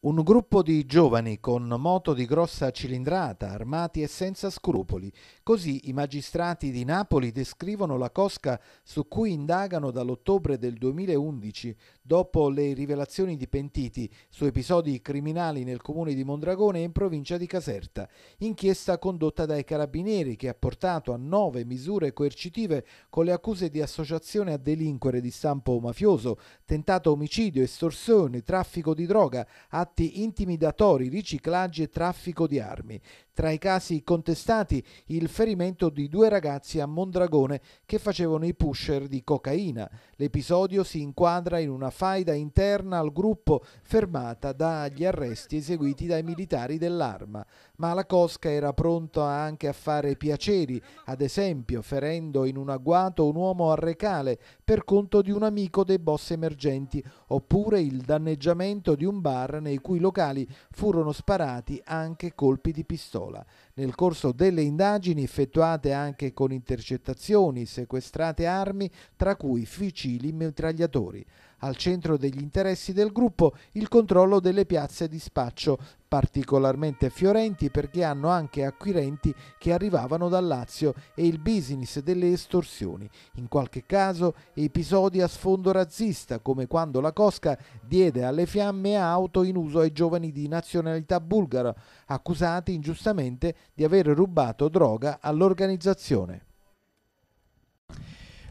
Un gruppo di giovani con moto di grossa cilindrata, armati e senza scrupoli. Così i magistrati di Napoli descrivono la cosca su cui indagano dall'ottobre del 2011 dopo le rivelazioni di pentiti su episodi criminali nel comune di Mondragone e in provincia di Caserta. Inchiesta condotta dai carabinieri che ha portato a nove misure coercitive con le accuse di associazione a delinquere di stampo mafioso, tentato omicidio, estorsione, traffico di droga, atti intimidatori, riciclaggi e traffico di armi. Tra i casi contestati il ferimento di due ragazzi a Mondragone che facevano i pusher di cocaina. L'episodio si inquadra in una faida interna al gruppo fermata dagli arresti eseguiti dai militari dell'arma ma la Cosca era pronta anche a fare piaceri, ad esempio ferendo in un agguato un uomo a Recale per conto di un amico dei boss emergenti, oppure il danneggiamento di un bar nei cui locali furono sparati anche colpi di pistola. Nel corso delle indagini effettuate anche con intercettazioni, sequestrate armi, tra cui fucili mitragliatori al centro degli interessi del gruppo il controllo delle piazze di spaccio, particolarmente fiorenti perché hanno anche acquirenti che arrivavano dal Lazio e il business delle estorsioni, in qualche caso episodi a sfondo razzista come quando la Cosca diede alle fiamme auto in uso ai giovani di nazionalità bulgara, accusati ingiustamente di aver rubato droga all'organizzazione.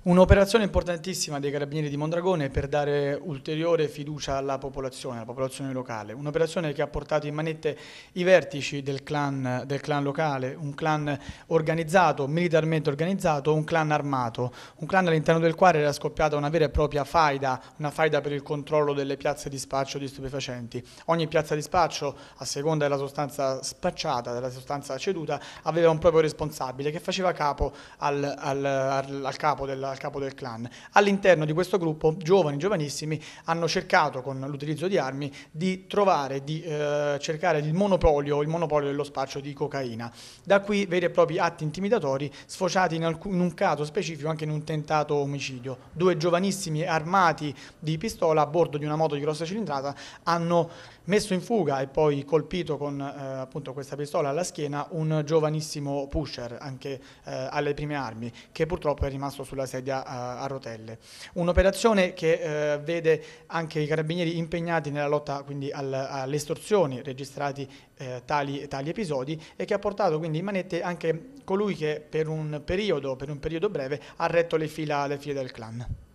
Un'operazione importantissima dei Carabinieri di Mondragone per dare ulteriore fiducia alla popolazione, alla popolazione locale. Un'operazione che ha portato in manette i vertici del clan, del clan, locale, un clan organizzato, militarmente organizzato, un clan armato, un clan all'interno del quale era scoppiata una vera e propria faida, una faida per il controllo delle piazze di spaccio di stupefacenti. Ogni piazza di spaccio, a seconda della sostanza spacciata, della sostanza ceduta, aveva un proprio responsabile che faceva capo al, al, al, al capo della dal capo del clan. All'interno di questo gruppo, giovani, giovanissimi, hanno cercato con l'utilizzo di armi di trovare, di eh, cercare il monopolio, il monopolio dello spaccio di cocaina. Da qui veri e propri atti intimidatori sfociati in, alcun, in un caso specifico anche in un tentato omicidio. Due giovanissimi armati di pistola a bordo di una moto di grossa cilindrata hanno messo in fuga e poi colpito con eh, appunto questa pistola alla schiena un giovanissimo pusher anche eh, alle prime armi che purtroppo è rimasto sulla serie sedia a, rotelle. Un'operazione che eh, vede anche i carabinieri impegnati nella lotta quindi, al, alle estorsioni, registrati eh, tali, tali, episodi e che ha portato quindi in manette anche colui che per un periodo, per un periodo breve ha retto le fila, le file del clan.